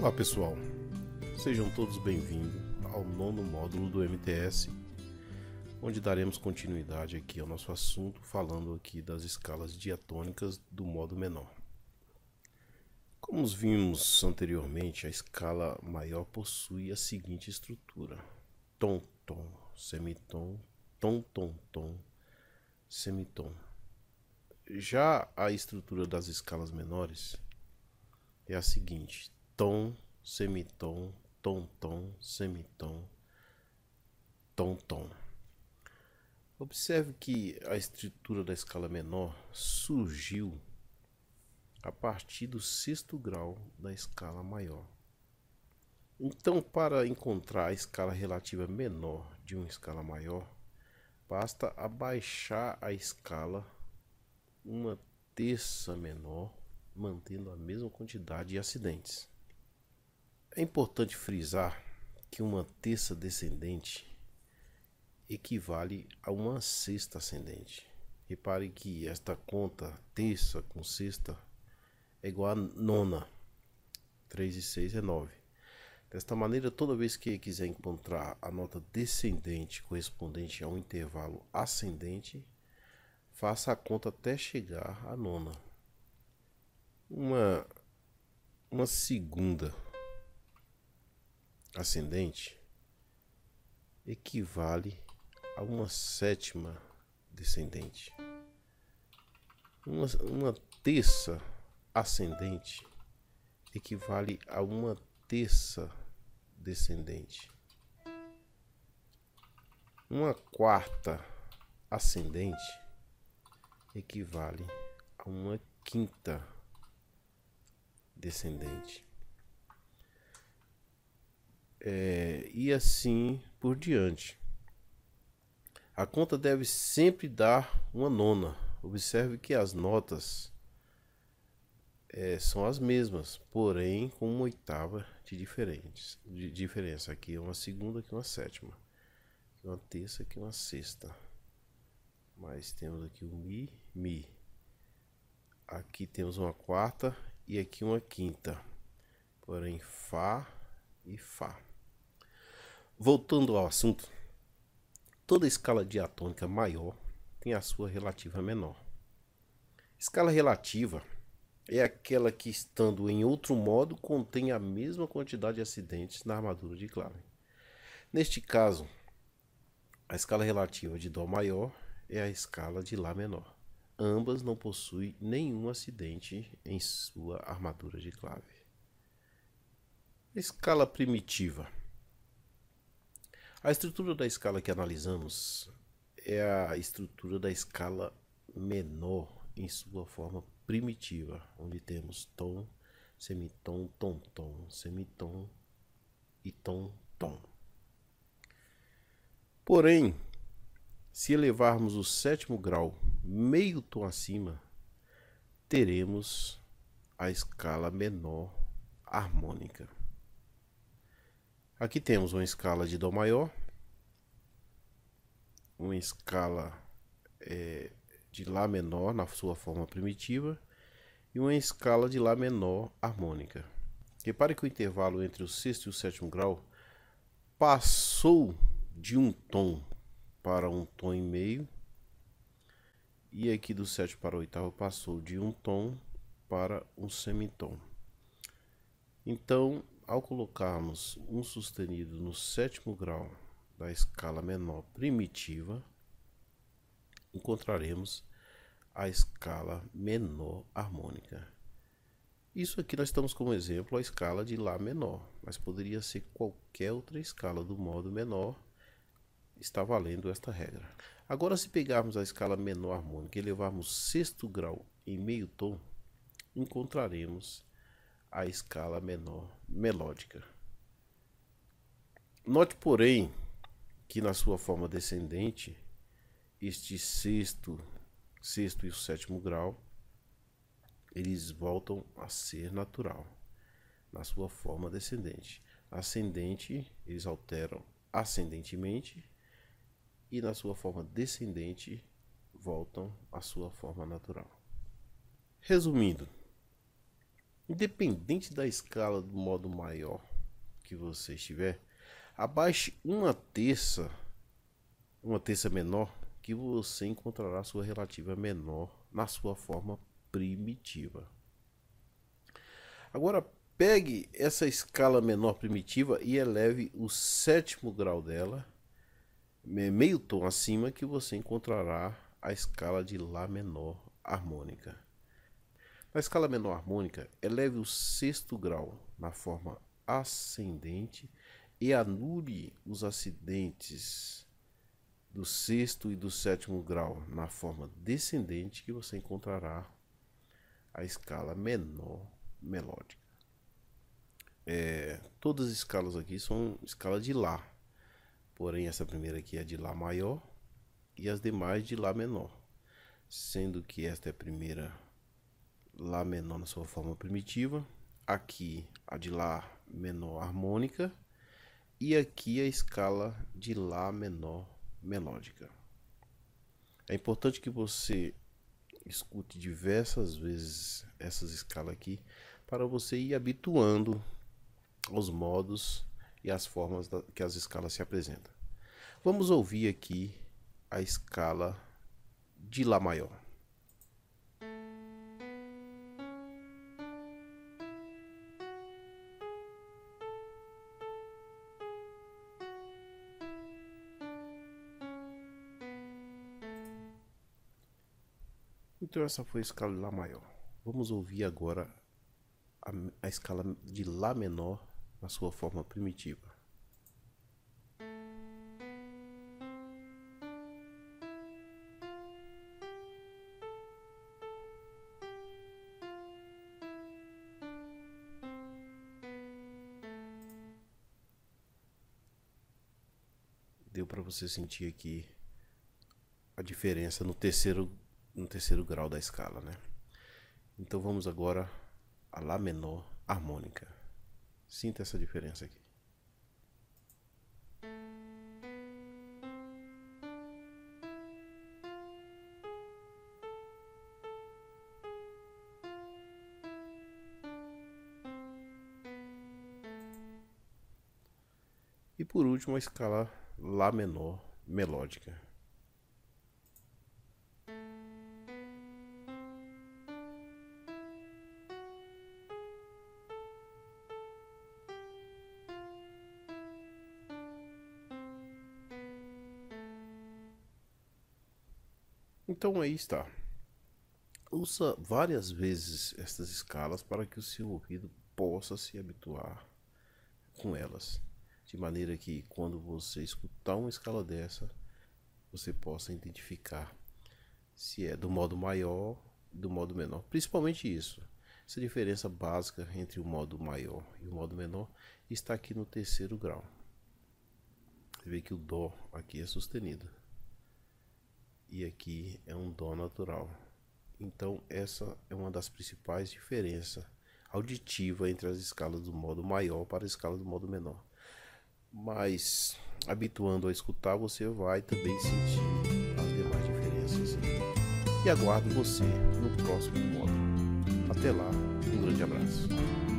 Olá pessoal, sejam todos bem-vindos ao nono módulo do MTS, onde daremos continuidade aqui ao nosso assunto falando aqui das escalas diatônicas do modo menor. Como vimos anteriormente, a escala maior possui a seguinte estrutura: tom, tom, semitom, tom, tom, tom, semitom. Já a estrutura das escalas menores é a seguinte: tom, semitom, tom, tom, semitom, tom, tom. Observe que a estrutura da escala menor surgiu a partir do sexto grau da escala maior. Então, para encontrar a escala relativa menor de uma escala maior, basta abaixar a escala uma terça menor, mantendo a mesma quantidade de acidentes. É importante frisar que uma terça descendente equivale a uma sexta ascendente. Repare que esta conta terça com sexta é igual a nona. 3 e 6 é 9. Desta maneira, toda vez que quiser encontrar a nota descendente correspondente a um intervalo ascendente, faça a conta até chegar à nona. Uma, uma segunda ascendente equivale a uma sétima descendente. Uma, uma terça ascendente equivale a uma terça descendente. Uma quarta ascendente equivale a uma quinta descendente é, e assim por diante. A conta deve sempre dar uma nona. Observe que as notas é, são as mesmas, porém com uma oitava de, diferentes, de diferença. Aqui é uma segunda, aqui uma sétima. Aqui uma terça, aqui uma sexta. Mas temos aqui o Mi, Mi. Aqui temos uma quarta e aqui uma quinta. Porém, Fá e Fá. Voltando ao assunto, toda escala diatônica maior tem a sua relativa menor. Escala relativa é aquela que, estando em outro modo, contém a mesma quantidade de acidentes na armadura de Clave. Neste caso, a escala relativa de Dó maior é a escala de Lá menor. Ambas não possuem nenhum acidente em sua armadura de clave. Escala primitiva a estrutura da escala que analisamos é a estrutura da escala menor em sua forma primitiva, onde temos tom, semitom, tom-tom, semitom e tom-tom. Porém, se elevarmos o sétimo grau meio tom acima, teremos a escala menor harmônica. Aqui temos uma escala de Dó maior, uma escala é, de Lá menor na sua forma primitiva e uma escala de Lá menor harmônica. Repare que o intervalo entre o sexto e o sétimo grau passou de um tom para um tom e meio e aqui do sétimo para o oitavo passou de um tom para um semitom. Então, ao colocarmos um sustenido no sétimo grau da escala menor primitiva, encontraremos a escala menor harmônica. Isso aqui nós estamos como exemplo a escala de Lá menor, mas poderia ser qualquer outra escala do modo menor, está valendo esta regra. Agora, se pegarmos a escala menor harmônica e levarmos sexto grau em meio tom, encontraremos a escala menor melódica. Note, porém, que na sua forma descendente, este sexto, sexto e o sétimo grau, eles voltam a ser natural na sua forma descendente. Ascendente, eles alteram ascendentemente e na sua forma descendente voltam à sua forma natural. Resumindo, Independente da escala do modo maior que você estiver, abaixe uma terça, uma terça menor, que você encontrará sua relativa menor na sua forma primitiva. Agora pegue essa escala menor primitiva e eleve o sétimo grau dela, meio tom acima, que você encontrará a escala de Lá menor harmônica. Na escala menor harmônica, eleve o sexto grau na forma ascendente e anule os acidentes do sexto e do sétimo grau na forma descendente que você encontrará a escala menor melódica. É, todas as escalas aqui são escala de Lá, porém essa primeira aqui é de Lá maior e as demais de Lá menor, sendo que esta é a primeira Lá menor na sua forma primitiva. Aqui a de Lá menor harmônica. E aqui a escala de Lá menor melódica. É importante que você escute diversas vezes essas escalas aqui para você ir habituando aos modos e às formas que as escalas se apresentam. Vamos ouvir aqui a escala de Lá maior. Então essa foi a escala de Lá maior. Vamos ouvir agora a, a escala de Lá menor na sua forma primitiva. Deu para você sentir aqui a diferença no terceiro no terceiro grau da escala, né? Então vamos agora a Lá menor harmônica. Sinta essa diferença aqui. E por último a escala Lá menor melódica. Então aí está. Ouça várias vezes estas escalas para que o seu ouvido possa se habituar com elas, de maneira que quando você escutar uma escala dessa, você possa identificar se é do modo maior do modo menor. Principalmente isso. Essa diferença básica entre o modo maior e o modo menor está aqui no terceiro grau. Você vê que o Dó aqui é sustenido e aqui é um dó natural. Então essa é uma das principais diferenças auditiva entre as escalas do modo maior para a escala do modo menor. Mas habituando a escutar, você vai também sentir as demais diferenças. E aguardo você no próximo modo. Até lá, um grande abraço.